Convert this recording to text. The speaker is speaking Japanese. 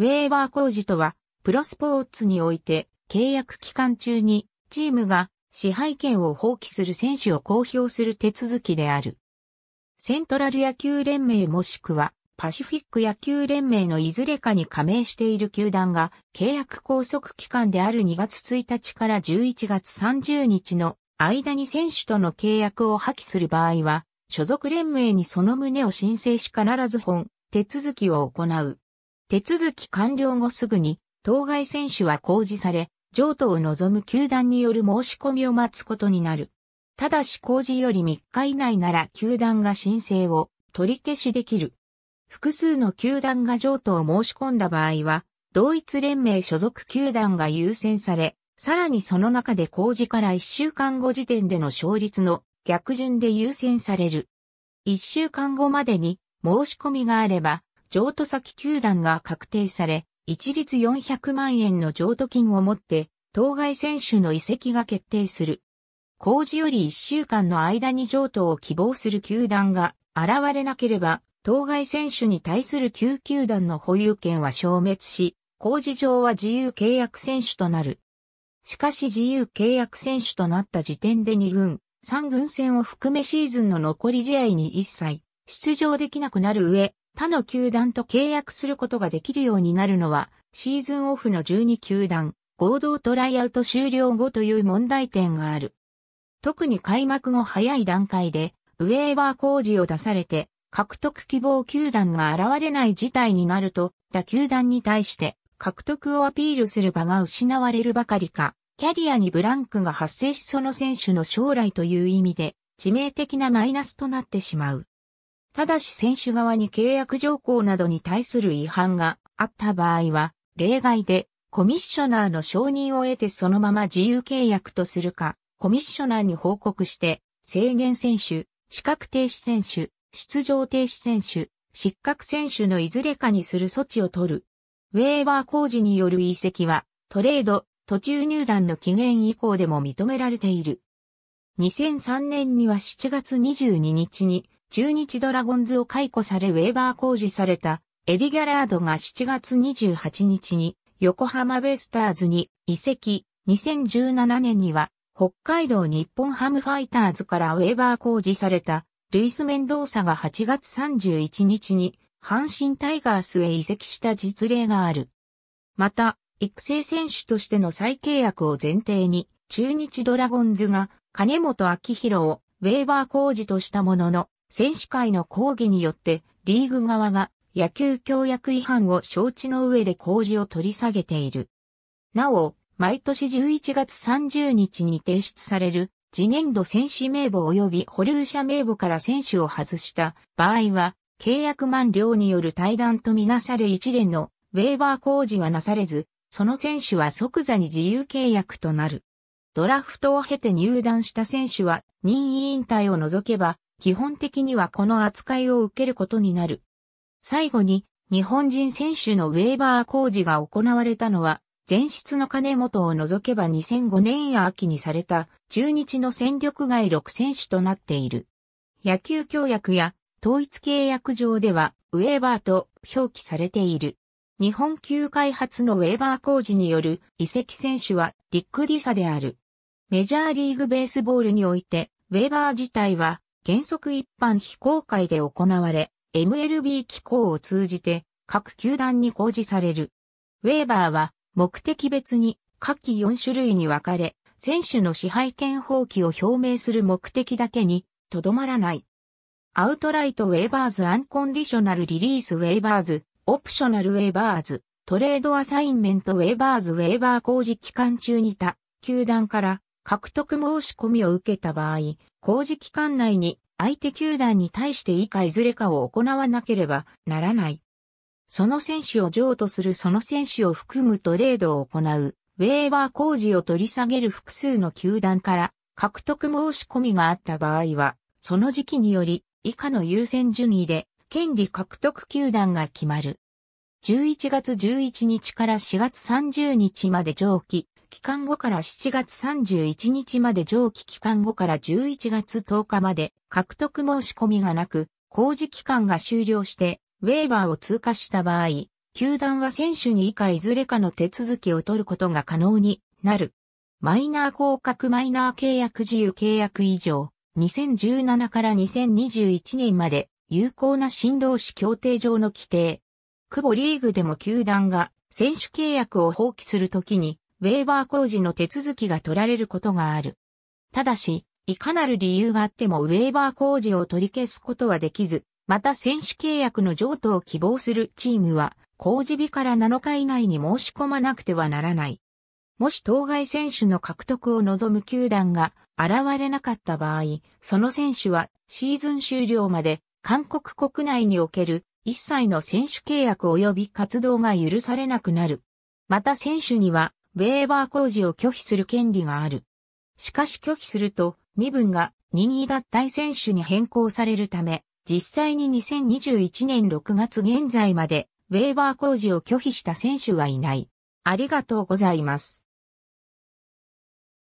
ウェーバー工事とは、プロスポーツにおいて、契約期間中に、チームが支配権を放棄する選手を公表する手続きである。セントラル野球連盟もしくは、パシフィック野球連盟のいずれかに加盟している球団が、契約拘束期間である2月1日から11月30日の間に選手との契約を破棄する場合は、所属連盟にその旨を申請し必ず本、手続きを行う。手続き完了後すぐに、当該選手は公示され、譲渡を望む球団による申し込みを待つことになる。ただし公示より3日以内なら球団が申請を取り消しできる。複数の球団が譲渡を申し込んだ場合は、同一連盟所属球団が優先され、さらにその中で公示から1週間後時点での勝率の逆順で優先される。1週間後までに申し込みがあれば、譲渡先球団が確定され、一律400万円の譲渡金をもって、当該選手の移籍が決定する。工事より1週間の間に譲渡を希望する球団が現れなければ、当該選手に対する旧球団の保有権は消滅し、工事上は自由契約選手となる。しかし自由契約選手となった時点で2軍、3軍戦を含めシーズンの残り試合に一切出場できなくなる上、他の球団と契約することができるようになるのは、シーズンオフの12球団、合同トライアウト終了後という問題点がある。特に開幕後早い段階で、ウェーバー工事を出されて、獲得希望球団が現れない事態になると、他球団に対して獲得をアピールする場が失われるばかりか、キャリアにブランクが発生しその選手の将来という意味で、致命的なマイナスとなってしまう。ただし選手側に契約条項などに対する違反があった場合は、例外でコミッショナーの承認を得てそのまま自由契約とするか、コミッショナーに報告して、制限選手、資格停止選手、出場停止選手、失格選手のいずれかにする措置を取る。ウェーバー工事による移籍は、トレード、途中入団の期限以降でも認められている。2003年には7月22日に、中日ドラゴンズを解雇されウェーバー工事されたエディ・ギャラードが7月28日に横浜ベイスターズに移籍2017年には北海道日本ハムファイターズからウェーバー工事されたルイス・メンドーサが8月31日に阪神タイガースへ移籍した実例がある。また、育成選手としての再契約を前提に、中日ドラゴンズが金本明宏をウェーバー工事としたものの、選手会の抗議によってリーグ側が野球協約違反を承知の上で工事を取り下げている。なお、毎年11月30日に提出される次年度選手名簿及び保留者名簿から選手を外した場合は、契約満了による対談とみなされ一連のウェーバー工事はなされず、その選手は即座に自由契約となる。ドラフトを経て入団した選手は任意引退を除けば基本的にはこの扱いを受けることになる。最後に、日本人選手のウェーバー工事が行われたのは、前室の金本を除けば2005年秋にされた中日の戦力外6選手となっている。野球協約や統一契約上ではウェーバーと表記されている。日本球開発のウェーバー工事による移籍選手はリック・ディサである。メジャーリーグベースボールにおいてウェーバー自体は原則一般非公開で行われ、MLB 機構を通じて各球団に公示される。ウェーバーは目的別に下記4種類に分かれ、選手の支配権放棄を表明する目的だけにとどまらない。アウトライトウェーバーズアンコンディショナルリリースウェーバーズ、オプショナルウェーバーズ、トレードアサインメントウェーバーズウェーバー工事期間中に他、球団から獲得申し込みを受けた場合、工事期間内に相手球団に対して以下いずれかを行わなければならない。その選手を譲渡するその選手を含むトレードを行う、ウェーバー工事を取り下げる複数の球団から獲得申し込みがあった場合は、その時期により以下の優先順位で権利獲得球団が決まる。11月11日から4月30日まで上記、期間後から7月31日まで上記期間後から11月10日まで獲得申し込みがなく、工事期間が終了して、ウェーバーを通過した場合、球団は選手に以下いずれかの手続きを取ることが可能になる。マイナー降格マイナー契約自由契約以上、2017から2021年まで有効な新労使協定上の規定。久保リーグでも球団が選手契約を放棄するときにウェーバー工事の手続きが取られることがある。ただし、いかなる理由があってもウェーバー工事を取り消すことはできず、また選手契約の譲渡を希望するチームは、工事日から7日以内に申し込まなくてはならない。もし当該選手の獲得を望む球団が現れなかった場合、その選手はシーズン終了まで韓国国内における一切の選手契約及び活動が許されなくなる。また選手にはウェーバー工事を拒否する権利がある。しかし拒否すると、身分が任意脱退選手に変更されるため、実際に2021年6月現在まで、ウェーバー工事を拒否した選手はいない。ありがとうございます。